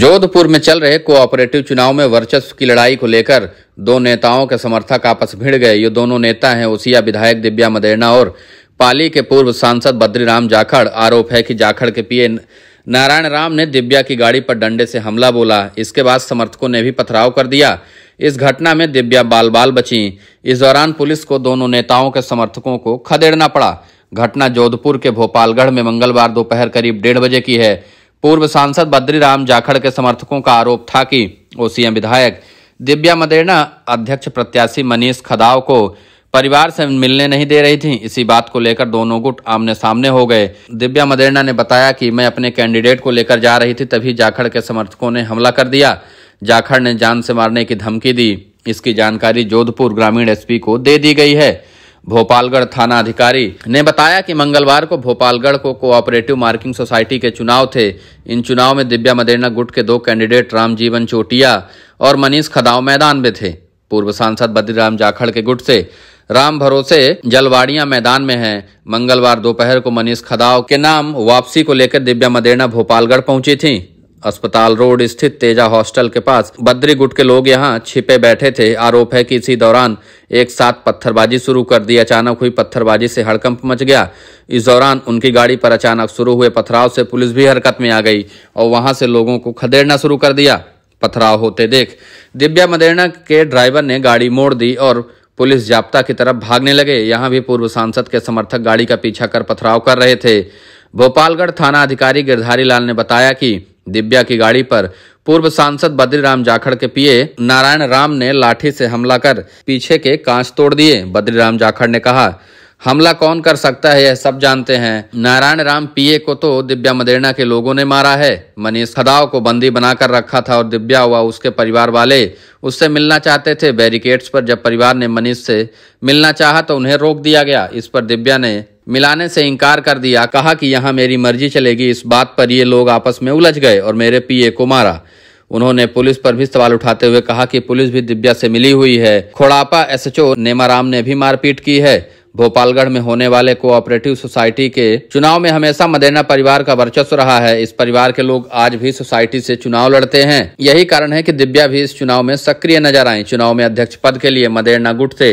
जोधपुर में चल रहे कोऑपरेटिव चुनाव में वर्चस्व की लड़ाई को लेकर दो नेताओं के समर्थक आपस भिड़ गए ये दोनों नेता हैं उसिया विधायक दिव्या मदेना और पाली के पूर्व सांसद बद्रीराम जाखड़ आरोप है कि जाखड़ के पीए नारायण राम ने दिव्या की गाड़ी पर डंडे से हमला बोला इसके बाद समर्थकों ने भी पथराव कर दिया इस घटना में दिव्या बाल बाल बची इस दौरान पुलिस को दोनों नेताओं के समर्थकों को खदेड़ना पड़ा घटना जोधपुर के भोपालगढ़ में मंगलवार दोपहर करीब डेढ़ बजे की है पूर्व सांसद बद्री राम जाखड़ के समर्थकों का आरोप था कि ओसीएम विधायक दिव्या मदेना अध्यक्ष प्रत्याशी मनीष खदाव को परिवार से मिलने नहीं दे रही थी इसी बात को लेकर दोनों गुट आमने सामने हो गए दिव्या मदेना ने बताया कि मैं अपने कैंडिडेट को लेकर जा रही थी तभी जाखड़ के समर्थकों ने हमला कर दिया जाखड़ ने जान से मारने की धमकी दी इसकी जानकारी जोधपुर ग्रामीण एसपी को दे दी गई है भोपालगढ़ थाना अधिकारी ने बताया कि मंगलवार को भोपालगढ़ को कोऑपरेटिव मार्किंग सोसाइटी के चुनाव थे इन चुनाव में दिव्या मदेना गुट के दो कैंडिडेट रामजीवन चोटिया और मनीष खदाव मैदान में थे पूर्व सांसद बद्रीराम जाखड़ के गुट से राम भरोसे जलवाड़िया मैदान में हैं मंगलवार दोपहर को मनीष खदाव के नाम वापसी को लेकर दिव्या मदेना भोपालगढ़ पहुंची थीं अस्पताल रोड स्थित तेजा हॉस्टल के पास बद्री गुट के लोग यहाँ छिपे बैठे थे आरोप है कि इसी दौरान एक साथ पत्थरबाजी शुरू कर दी अचानक हुई पत्थरबाजी से हड़कंप मच गया इस दौरान उनकी गाड़ी पर अचानक शुरू हुए पथराव से पुलिस भी हरकत में आ गई और वहां से लोगों को खदेड़ना शुरू कर दिया पथराव होते देख दिव्या मदेना के ड्राइवर ने गाड़ी मोड़ दी और पुलिस जाप्ता की तरफ भागने लगे यहां भी पूर्व सांसद के समर्थक गाड़ी का पीछा कर पथराव कर रहे थे भोपालगढ़ थाना अधिकारी गिरधारी लाल ने बताया कि दिव्या की गाड़ी पर पूर्व सांसद बद्रीराम जाखड़ के पीए नारायण राम ने लाठी से हमला कर पीछे के कांच तोड़ दिए बद्रीराम जाखड़ ने कहा हमला कौन कर सकता है यह सब जानते हैं नारायण राम पीए को तो दिव्या मदेरना के लोगों ने मारा है मनीष खदाव को बंदी बनाकर रखा था और दिव्या व उसके परिवार वाले उससे मिलना चाहते थे बैरिकेड्स पर जब परिवार ने मनीष से मिलना चाहा तो उन्हें रोक दिया गया इस पर दिव्या ने मिलाने से इनकार कर दिया कहा कि यहाँ मेरी मर्जी चलेगी इस बात पर ये लोग आपस में उलझ गए और मेरे पीए को मारा उन्होंने पुलिस पर भी सवाल उठाते हुए कहा कि पुलिस भी दिव्या से मिली हुई है खोड़ापा एसएचओ नेमाराम ने भी मारपीट की है भोपालगढ़ में होने वाले कोऑपरेटिव सोसाइटी के चुनाव में हमेशा मदेना परिवार का वर्चस्व रहा है इस परिवार के लोग आज भी सोसाइटी से चुनाव लड़ते हैं यही कारण है कि दिव्या भी इस चुनाव में सक्रिय नजर आई चुनाव में अध्यक्ष पद के लिए मदेना गुट से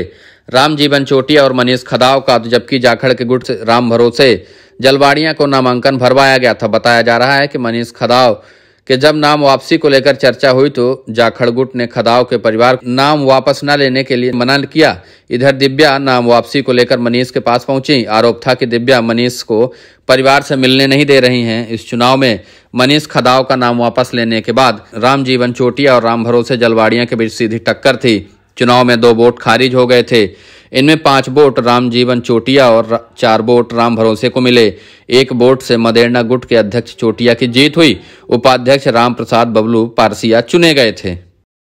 राम जीवन चोटिया और मनीष खदाव का जबकि जाखड़ के गुट से राम भरोसे जलवाड़िया को नामांकन भरवाया गया था बताया जा रहा है कि मनीष खदाव के जब नाम वापसी को लेकर चर्चा हुई तो जाखड़ गुट ने खदाव के परिवार नाम वापस न लेने के लिए मना किया इधर दिव्या नाम वापसी को लेकर मनीष के पास पहुंची आरोप था कि दिव्या मनीष को परिवार से मिलने नहीं दे रही हैं इस चुनाव में मनीष खदाव का नाम वापस लेने के बाद राम जीवन चोटिया और राम भरोसे जलवाड़िया के बीच सीधी टक्कर थी चुनाव में दो वोट खारिज हो गए थे इनमें पांच वोट रामजीवन चोटिया और चार वोट राम भरोसे को मिले एक वोट से मदेरना गुट के अध्यक्ष चोटिया की जीत हुई उपाध्यक्ष राम प्रसाद बबलू पारसिया चुने गए थे